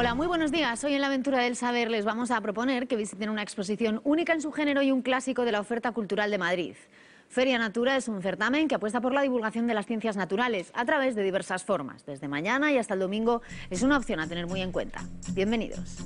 Hola, muy buenos días. Hoy en la Aventura del Saber les vamos a proponer que visiten una exposición única en su género y un clásico de la oferta cultural de Madrid. Feria Natura es un certamen que apuesta por la divulgación de las ciencias naturales a través de diversas formas. Desde mañana y hasta el domingo es una opción a tener muy en cuenta. Bienvenidos.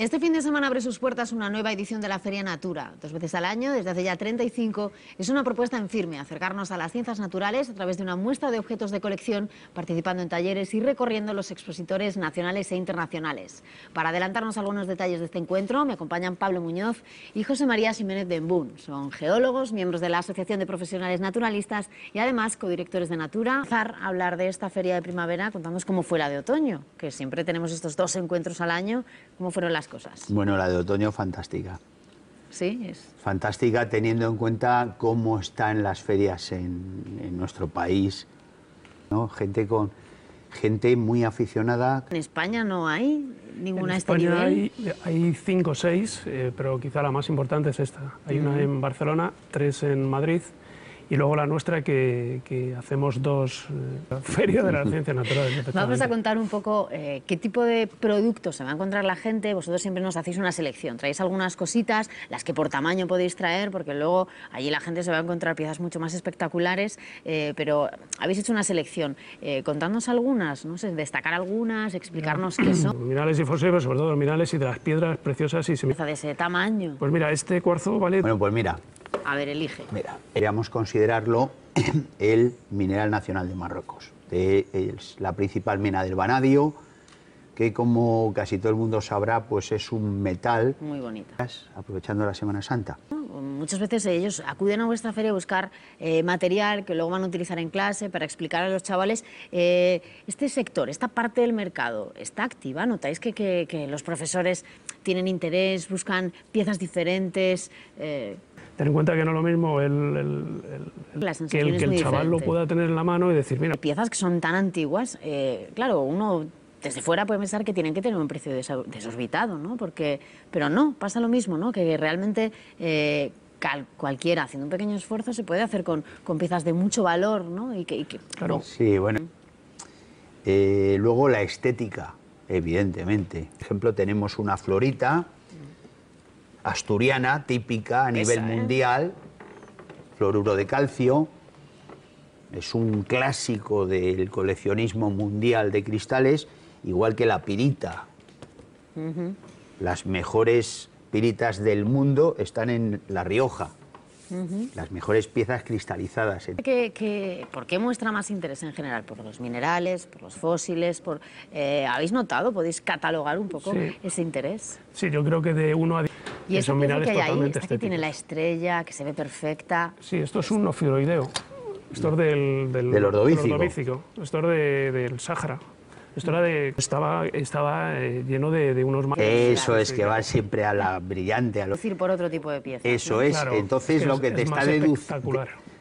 Este fin de semana abre sus puertas una nueva edición de la Feria Natura. Dos veces al año, desde hace ya 35, es una propuesta en firme acercarnos a las ciencias naturales a través de una muestra de objetos de colección, participando en talleres y recorriendo los expositores nacionales e internacionales. Para adelantarnos algunos detalles de este encuentro, me acompañan Pablo Muñoz y José María Jiménez Embún. Son geólogos, miembros de la Asociación de Profesionales Naturalistas y además codirectores de Natura. A hablar de esta feria de primavera, contamos cómo fue la de otoño, que siempre tenemos estos dos encuentros al año, cómo fueron las bueno, la de otoño fantástica. Sí, es. Fantástica teniendo en cuenta cómo están las ferias en, nuestro país. Gente con gente muy aficionada. En España no hay ninguna en este nivel. Hay, cinco o seis, eh, pero quizá la más importante es esta. Hay una en Barcelona, tres en Madrid, y luego la nuestra que, hacemos dos eh, ...feria de la ciencias natural. Vamos a contar un poco eh, qué tipo de productos se va a encontrar la gente. Vosotros siempre nos hacéis una selección, traéis algunas cositas, las que por tamaño podéis traer, porque luego allí la gente se va a encontrar piezas mucho más espectaculares, eh, pero habéis hecho una selección. Contándonos algunas, no sé, destacar algunas, explicarnos qué son. Minerales y fósiles, sobre todo minerales y de las piedras preciosas y se... De ese tamaño. Pues mira, este cuarzo vale... Bueno, pues mira, a ver, elige. Mira, queríamos considerarlo el mineral nacional de Marruecos. Es la principal mina del vanadio, que como casi todo el mundo sabrá, pues es un metal. Muy bonita. Aprovechando la Semana Santa. Muchas veces ellos acuden a vuestra feria a buscar eh, material que luego van a utilizar en clase para explicar a los chavales. Eh, este sector, esta parte del mercado, está activa. ¿Notáis que, los profesores tienen interés, buscan piezas diferentes? Eh, Ten en cuenta que no es lo mismo el, que el, chaval lo pueda tener en la mano y decir, mira... Piezas que son tan antiguas, eh, claro, uno desde fuera puede pensar que tienen que tener un precio desorbitado, ¿no? Porque, pero no, pasa lo mismo, ¿no? Que realmente eh, cualquiera haciendo un pequeño esfuerzo se puede hacer con, piezas de mucho valor, ¿no? Y que, claro. Oh. Sí, bueno. Eh, luego la estética, evidentemente. Por ejemplo, tenemos una florita asturiana, típica a nivel ¿eh? mundial, fluoruro de calcio. Es un clásico del coleccionismo mundial de cristales, igual que la pirita. Las mejores piritas del mundo están en La Rioja. Las mejores piezas cristalizadas. por qué muestra más interés en general? ¿Por los minerales, por los fósiles? Por, eh, ¿Habéis notado? ¿Podéis catalogar un poco ese interés? Sí, yo creo que de uno a diez y eso que hay ahí, esta que tiene la estrella, que se ve perfecta. Sí, esto es un ofiroideo. Esto es del, del, del ordovícico. Esto es del Sahara, Esto era de, estaba, estaba eh, lleno de, de unos... Eso es, que va siempre a la brillante. A decir, por otro tipo de pieza. Eso es, entonces lo que te está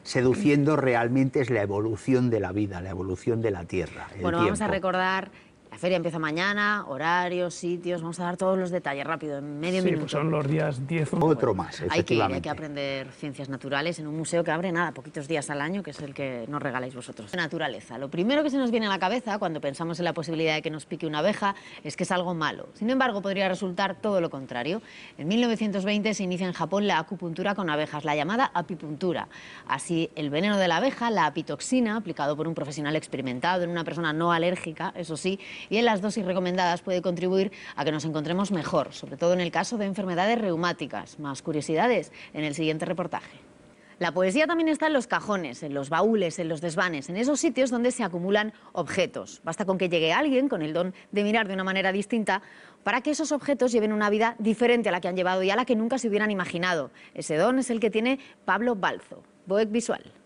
seduciendo realmente es la evolución de la vida, la evolución de la Tierra. bueno, vamos a recordar la feria empieza mañana, horarios, sitios, vamos a dar todos los detalles rápido, en medio sí, Pues son los días 10 o Otro más, hay que, hay que aprender ciencias naturales en un museo que abre nada, poquitos días al año, que es el que nos regaláis vosotros. Naturaleza. Lo primero que se nos viene a la cabeza cuando pensamos en la posibilidad de que nos pique una abeja es que es algo malo. Sin embargo, podría resultar todo lo contrario. En 1920 se inicia en Japón la acupuntura con abejas, la llamada apipuntura. Así, el veneno de la abeja, la apitoxina, aplicado por un profesional experimentado en una persona no alérgica, eso sí, y en las dosis recomendadas puede contribuir a que nos encontremos mejor, sobre todo en el caso de enfermedades reumáticas. Más curiosidades en el siguiente reportaje. La poesía también está en los cajones, en los baúles, en los desvanes, en esos sitios donde se acumulan objetos. Basta con que llegue alguien con el don de mirar de una manera distinta para que esos objetos lleven una vida diferente a la que han llevado y a la que nunca se hubieran imaginado. Ese don es el que tiene Pablo Balzo, BOEC Visual.